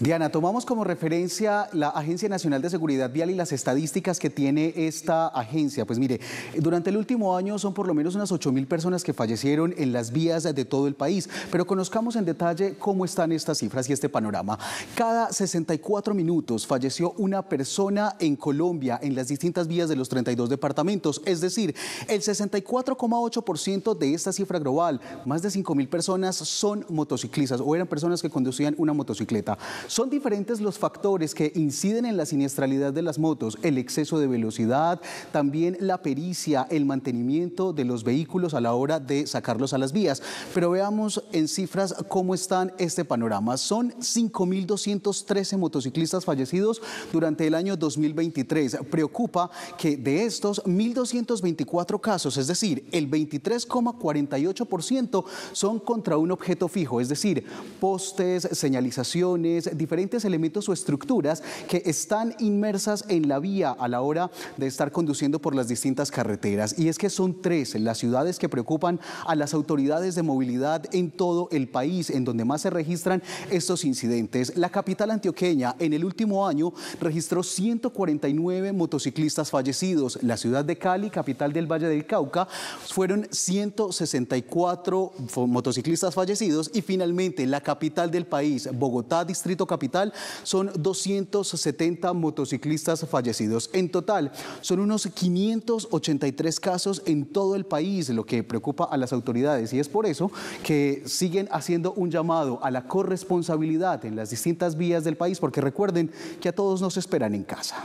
Diana, tomamos como referencia la Agencia Nacional de Seguridad Vial y las estadísticas que tiene esta agencia. Pues mire, durante el último año son por lo menos unas 8 mil personas que fallecieron en las vías de todo el país, pero conozcamos en detalle cómo están estas cifras y este panorama. Cada 64 minutos falleció una persona en Colombia en las distintas vías de los 32 departamentos, es decir, el 64,8% de esta cifra global, más de 5000 personas son motociclistas o eran personas que conducían una motocicleta. Son diferentes los factores que inciden en la siniestralidad de las motos, el exceso de velocidad, también la pericia, el mantenimiento de los vehículos a la hora de sacarlos a las vías. Pero veamos en cifras cómo están este panorama. Son 5.213 motociclistas fallecidos durante el año 2023. Preocupa que de estos 1.224 casos, es decir, el 23,48% son contra un objeto fijo, es decir, postes, señalizaciones, diferentes elementos o estructuras que están inmersas en la vía a la hora de estar conduciendo por las distintas carreteras. Y es que son tres las ciudades que preocupan a las autoridades de movilidad en todo el país, en donde más se registran estos incidentes. La capital antioqueña en el último año registró 149 motociclistas fallecidos. La ciudad de Cali, capital del Valle del Cauca, fueron 164 motociclistas fallecidos. Y finalmente, la capital del país, Bogotá, Distrito capital son 270 motociclistas fallecidos. En total, son unos 583 casos en todo el país, lo que preocupa a las autoridades. Y es por eso que siguen haciendo un llamado a la corresponsabilidad en las distintas vías del país, porque recuerden que a todos nos esperan en casa.